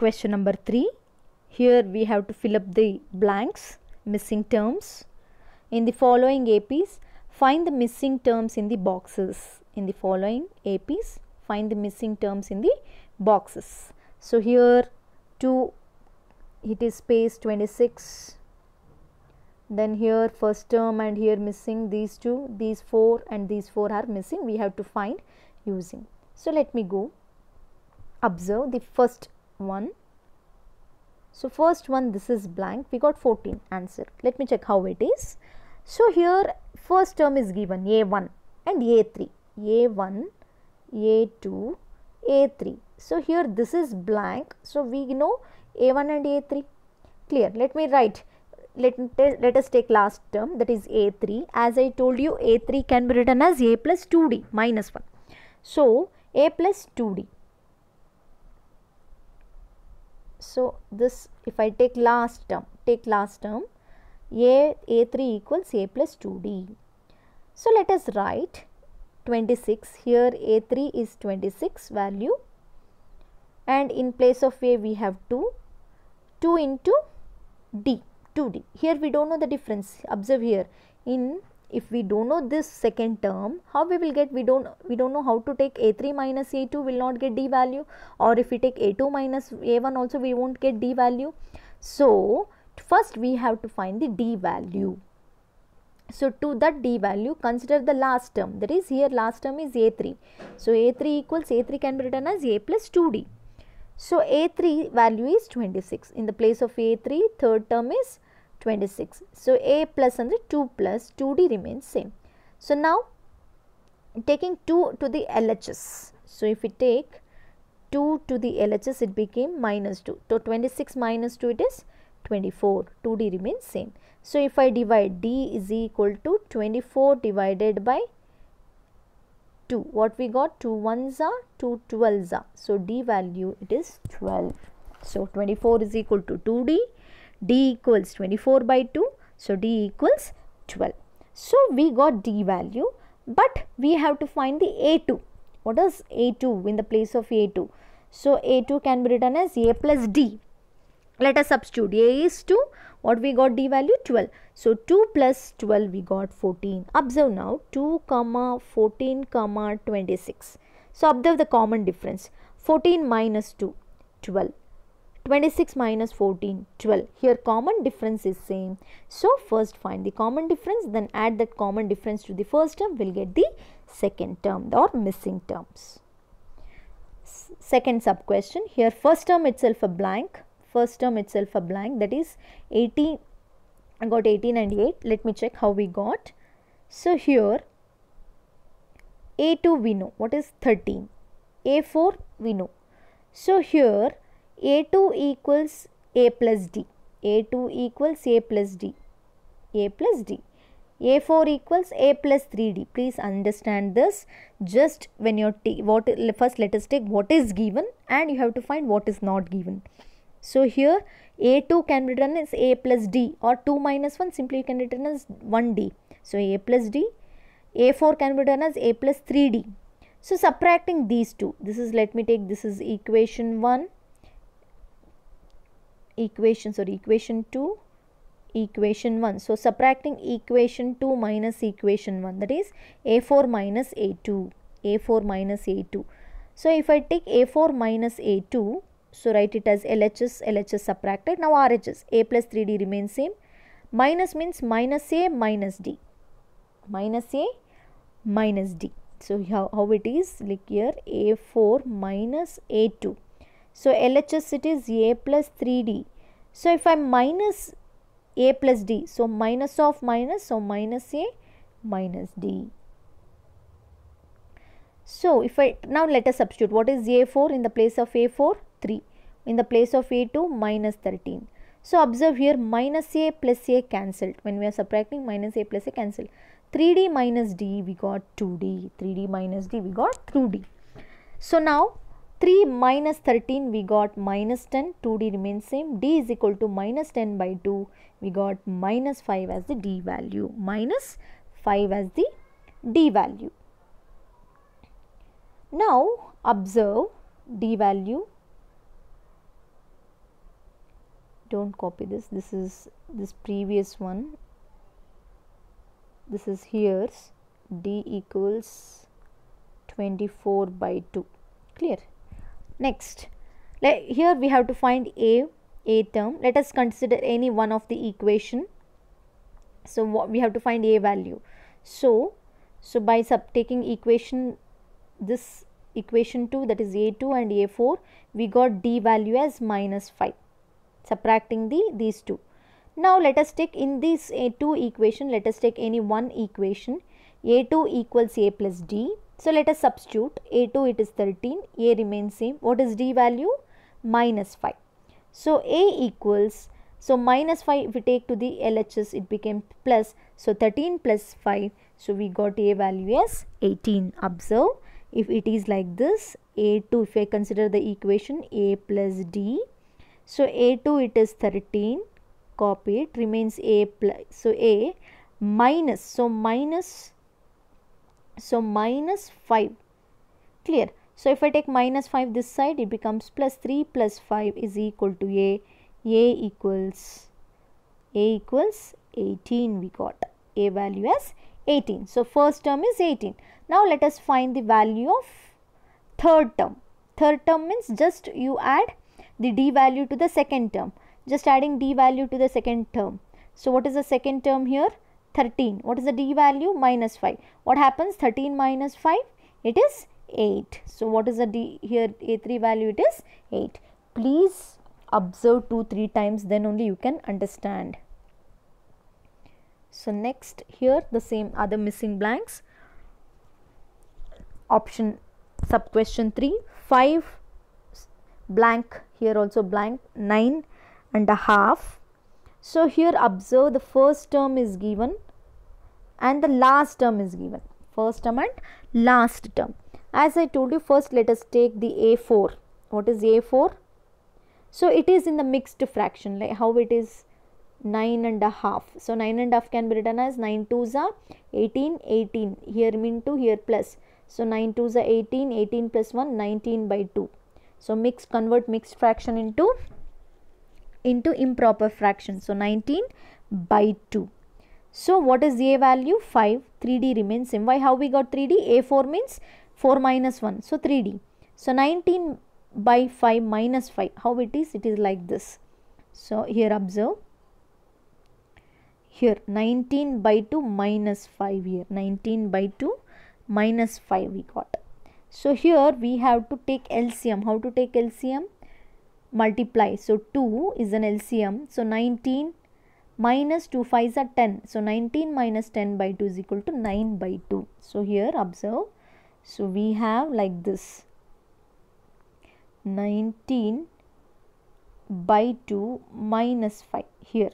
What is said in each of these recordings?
Question number 3. Here we have to fill up the blanks, missing terms. In the following APs, find the missing terms in the boxes. In the following APs, find the missing terms in the boxes. So here 2, it is space 26. Then here first term and here missing these two, these four and these four are missing. We have to find using. So let me go observe the first 1. So, first one this is blank we got 14 answer. Let me check how it is. So, here first term is given A1 and A3, A1, A2, A3. So, here this is blank. So, we know A1 and A3 clear. Let me write let, let us take last term that is A3. As I told you A3 can be written as A plus 2D minus 1. So, A plus 2D so, this if I take last term, take last term a a3 equals a plus 2d. So, let us write 26 here a3 is 26 value and in place of a we have 2, 2 into d 2d. Here we do not know the difference observe here in if we don't know this second term how we will get we don't we don't know how to take a3 minus a2 will not get d value or if we take a2 minus a1 also we won't get d value so first we have to find the d value so to that d value consider the last term that is here last term is a3 so a3 equals a3 can be written as a plus 2d so a3 value is 26 in the place of a3 third term is 26. So, A plus and 2 plus 2D remains same. So, now taking 2 to the LHS. So, if we take 2 to the LHS it became minus 2. So, 26 minus 2 it is 24. 2D remains same. So, if I divide D is equal to 24 divided by 2. What we got? 2 1s are 2 12s are. So, D value it is 12. So, 24 is equal to 2D D equals 24 by 2. So, D equals 12. So, we got D value but we have to find the A2. What is A2 in the place of A2? So, A2 can be written as A plus D. Let us substitute. A is 2. What we got D value? 12. So, 2 plus 12 we got 14. Observe now 2 comma 14 comma 26. So, observe the common difference. 14 minus 2, 12. 26 minus 14 12 here common difference is same so first find the common difference then add that common difference to the first term we'll get the second term or missing terms second sub question here first term itself a blank first term itself a blank that is 18 I got eighteen ninety eight. let me check how we got so here a2 we know what is 13 a4 we know so here a2 equals a plus d, a2 equals a plus d, a plus d. A4 equals A plus 3D. Please understand this. Just when you're what first let us take what is given and you have to find what is not given. So here A2 can be written as A plus D or 2 minus 1 simply you can written as 1D. So A plus D, A4 can be written as A plus 3D. So subtracting these two, this is let me take this is equation 1 equation sorry equation 2 equation 1. So, subtracting equation 2 minus equation 1 that is A4 minus A2, A4 minus A2. So, if I take A4 minus A2, so write it as LHS, LHS subtracted. Now, RHS, A plus 3D remains same. Minus means minus A minus D, minus A minus D. So, how, how it is like here A4 minus A2 so LHS it is A plus 3D. So if I minus A plus D, so minus of minus, so minus A minus D. So if I now let us substitute what is A4 in the place of A4 3 in the place of A2 minus 13. So observe here minus A plus A cancelled when we are subtracting minus A plus A cancelled. 3D minus D we got 2D 3D minus D we got 2D. So now 3 minus 13 we got minus 10 2d remains same d is equal to minus 10 by 2 we got minus 5 as the d value minus 5 as the d value. Now observe d value don't copy this this is this previous one this is here's d equals 24 by 2 clear Next, here we have to find a a term. Let us consider any one of the equation. So we have to find a value. So so by sub taking equation this equation 2 that is a2 and a4 we got d value as minus 5 subtracting the these two. Now let us take in this a2 equation let us take any one equation a2 equals a plus d so let us substitute A2 it is 13, A remains same. What is D value? Minus 5. So A equals, so minus 5 if we take to the LHS it became plus. So 13 plus 5, so we got A value as 18. Observe if it is like this A2 if I consider the equation A plus D. So A2 it is 13 copy it remains A plus so A minus so minus so, minus 5 clear. So, if I take minus 5 this side it becomes plus 3 plus 5 is equal to A. A equals A equals 18 we got A value as 18. So, first term is 18. Now, let us find the value of third term. Third term means just you add the d value to the second term. Just adding d value to the second term. So, what is the second term here? 13. What is the d value? Minus 5. What happens? 13 minus 5? It is 8. So, what is the d here A3 value? It is 8. Please observe 2, 3 times then only you can understand. So, next here the same other missing blanks. Option sub question 3, 5 blank here also blank 9 and a half so here observe the first term is given and the last term is given. First term and last term. As I told you first let us take the A4. What is A4? So it is in the mixed fraction like how it is 9 and a half. So 9 and a half can be written as 9 2s are 18 18 here mean 2 here plus. So 9 2s are 18 18 plus 1 19 by 2. So mix convert mixed fraction into into improper fraction. So 19 by 2. So what is a value? 5. 3D remains same. Why? How we got 3D? A4 means 4 minus 1. So 3D. So 19 by 5 minus 5. How it is? It is like this. So here observe. Here 19 by 2 minus 5 here. 19 by 2 minus 5 we got. So here we have to take LCM. How to take LCM? multiply. So 2 is an LCM. So 19 minus 2 5s are 10. So 19 minus 10 by 2 is equal to 9 by 2. So here observe. So we have like this 19 by 2 minus 5 here.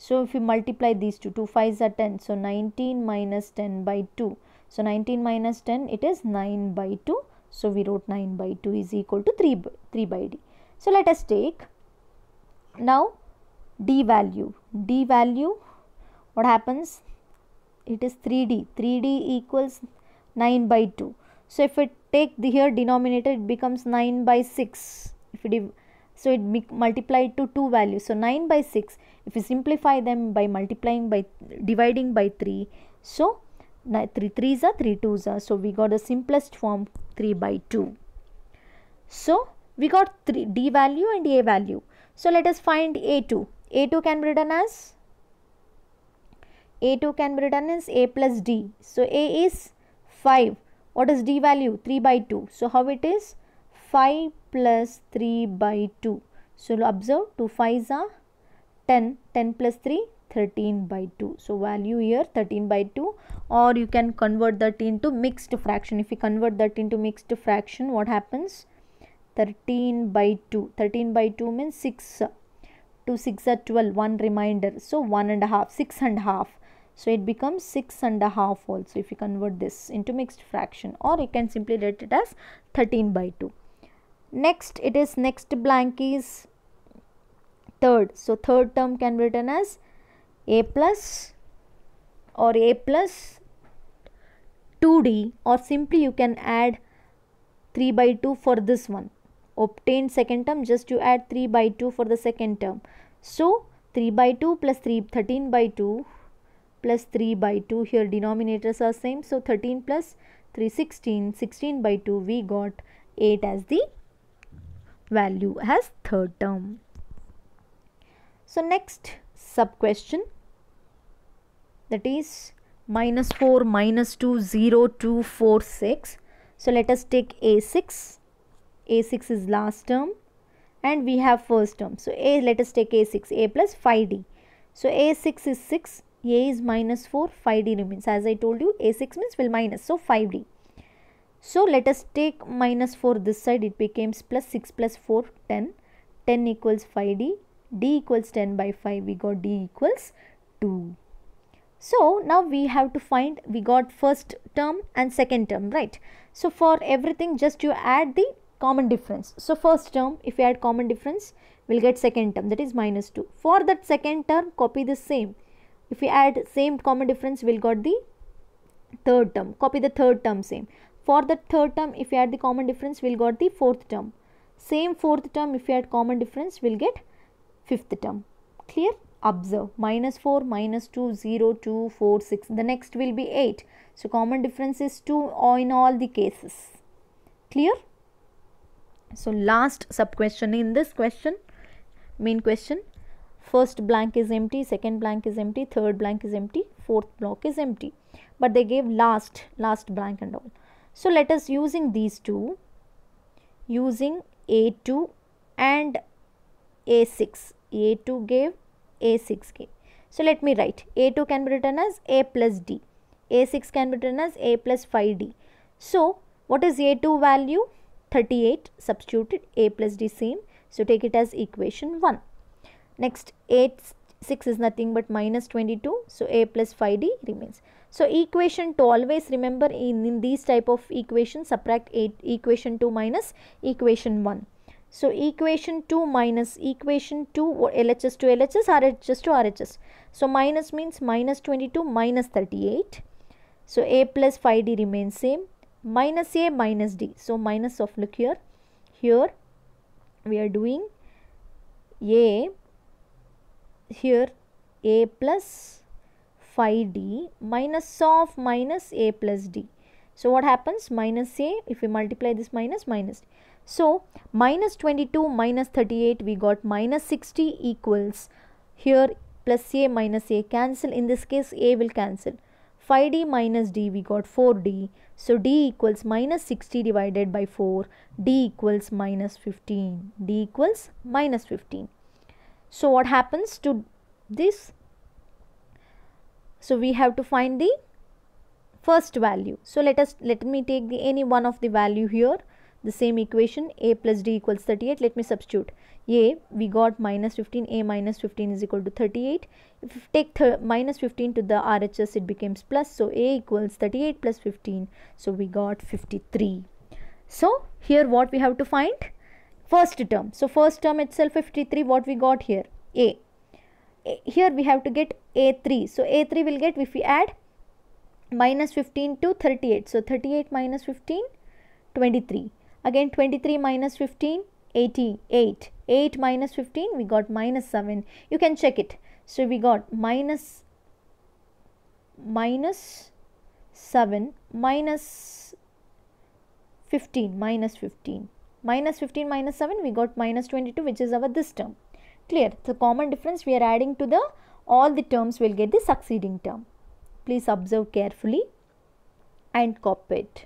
So if you multiply these two, 2 is are 10. So 19 minus 10 by 2. So 19 minus 10 it is 9 by 2. So we wrote 9 by 2 is equal to 3 by, 3 by d. So, let us take now d value, d value what happens it is 3d, 3d equals 9 by 2. So, if we take the here denominator it becomes 9 by 6 if we so it multiplied to two values. So 9 by 6 if we simplify them by multiplying by dividing by 3. So 3 3s are 3 2s are. So we got the simplest form 3 by 2. So we got three, D value and A value. So let us find A2. A2 can be written as A2 can be written as A plus D. So A is 5. What is D value? 3 by 2. So how it is? 5 plus 3 by 2. So observe 2 5s are 10. 10 plus 3 13 by 2 so value here 13 by 2 or you can convert that into mixed fraction if you convert that into mixed fraction what happens 13 by 2 13 by 2 means 6 to 6 at 12 1 remainder so 1 and a half 6 and a half so it becomes 6 and a half also if you convert this into mixed fraction or you can simply write it as 13 by 2 next it is next blank is third so third term can be written as a plus or a plus 2d or simply you can add 3 by 2 for this one obtain second term just you add 3 by 2 for the second term. So 3 by 2 plus 3 13 by 2 plus 3 by 2 here denominators are same. So 13 plus 3 16 16 by 2 we got 8 as the value as third term. So next sub question that is minus 4 minus 2 0 2 4 6. So let us take A6 a6 is last term and we have first term. So, a let us take a6 a plus 5d. So, a6 is 6 a is minus 4 5d remains as I told you a6 means will minus so 5d. So, let us take minus 4 this side it becomes plus 6 plus 4 10 10 equals 5d d equals 10 by 5 we got d equals 2. So, now we have to find we got first term and second term right. So, for everything just you add the common difference. So, first term if we add common difference we will get second term that is minus 2. For that second term copy the same. If we add same common difference we will got the third term copy the third term same. For the third term if we add the common difference we will got the fourth term. Same fourth term if we add common difference we will get fifth term. Clear? Observe minus 4, minus 2, 0, 2, 4, 6. The next will be 8. So, common difference is 2 in all the cases. Clear? so last sub question in this question main question first blank is empty second blank is empty third blank is empty fourth block is empty but they gave last last blank and all so let us using these two using a2 and a6 a2 gave a6 gave so let me write a2 can be written as a plus d a6 can be written as a plus 5d so what is a2 value 38 substituted a plus d same so take it as equation 1 next 8 6 is nothing but minus 22 so a plus 5d remains so equation 2 always remember in, in these type of equations subtract 8 equation 2 minus equation 1 so equation 2 minus equation 2 LHS to LHS RHS to RHS so minus means minus 22 minus 38 so a plus 5d remains same minus a minus d. So, minus of look here, here we are doing a, here a plus phi d minus of minus a plus d. So, what happens minus a if we multiply this minus minus. So, minus 22 minus 38 we got minus 60 equals here plus a minus a cancel in this case a will cancel. 5d minus d we got 4d. So d equals minus 60 divided by 4, d equals minus 15, d equals minus 15. So what happens to this? So we have to find the first value. So let us let me take the any one of the value here the same equation a plus d equals 38 let me substitute a we got minus 15 a minus 15 is equal to 38 if you take minus 15 to the RHS it becomes plus so a equals 38 plus 15 so we got 53 so here what we have to find first term so first term itself 53 what we got here a, a here we have to get a3 so a3 will get if we add minus 15 to 38 so 38 minus 15 23 Again 23 minus 15, 88. 8 minus 15, we got minus 7. You can check it. So we got minus, minus 7, minus 15, minus 15. Minus 15 minus 7, we got minus 22 which is our this term. Clear. The common difference we are adding to the all the terms will get the succeeding term. Please observe carefully and copy it.